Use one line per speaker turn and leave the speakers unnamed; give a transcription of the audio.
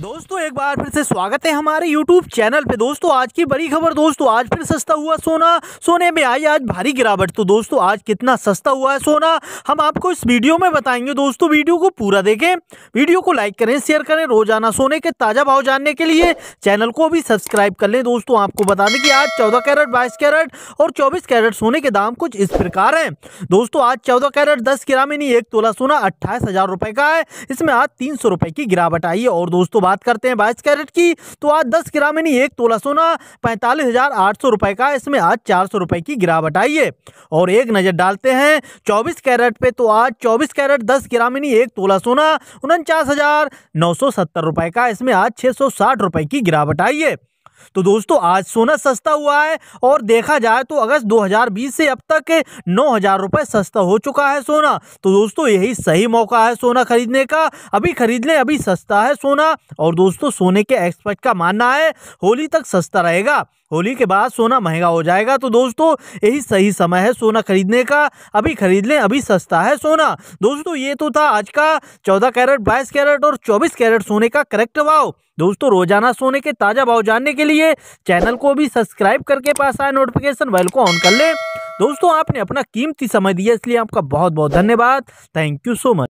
दोस्तों एक बार फिर से स्वागत है हमारे YouTube चैनल पे दोस्तों आज की बड़ी खबर दोस्तों आज फिर सस्ता हुआ सोना सोने में आई आज भारी गिरावट तो दोस्तों आज कितना सस्ता हुआ है सोना हम आपको इस वीडियो में बताएंगे दोस्तों वीडियो को पूरा देखें वीडियो को लाइक करें शेयर करें रोजाना सोने के ताज़ा भाव जानने के लिए चैनल को भी सब्सक्राइब कर लें दोस्तों आपको बता दें कि आज चौदह कैरेट बाईस कैरेट और चौबीस कैरेट सोने के दाम कुछ इस प्रकार है दोस्तों आज चौदह कैरेट दस ग्रामीण एक तोला सोना अट्ठाईस का है इसमें आज तीन की गिरावट आई है और दोस्तों बात करते हैं बाईस कैरेट की तो आज दस ग्राम यानी एक तोला सोना पैंतालीस हज़ार आठ सौ रुपए का इसमें आज चार सौ रुपए की गिरावट आई है और एक नज़र डालते हैं चौबीस कैरेट पे तो आज चौबीस कैरेट दस ग्राम यानी एक तोला सोना उनचास हज़ार नौ सौ सत्तर रुपए का इसमें आज छह सौ साठ रुपए की गिरावट आई है तो दोस्तों आज सोना सस्ता हुआ है और देखा जाए तो अगस्त 2020 से अब तक नौ हजार रुपए सस्ता हो चुका है सोना तो दोस्तों यही सही मौका है सोना खरीदने का अभी खरीद ले अभी सस्ता है सोना और दोस्तों सोने के एक्सपर्ट का मानना है होली तक सस्ता रहेगा होली के बाद सोना महंगा हो जाएगा तो दोस्तों यही सही समय है सोना खरीदने का अभी खरीद लें अभी सस्ता है सोना दोस्तों ये तो था आज का चौदह कैरेट बाईस कैरेट और चौबीस कैरेट सोने का करेक्ट भाव दोस्तों रोजाना सोने के ताजा भाव जानने के लिए लिए चैनल को भी सब्सक्राइब करके पास आए नोटिफिकेशन बेल को ऑन कर ले दोस्तों आपने अपना कीमती समय दिया इसलिए आपका बहुत बहुत धन्यवाद थैंक यू सो मच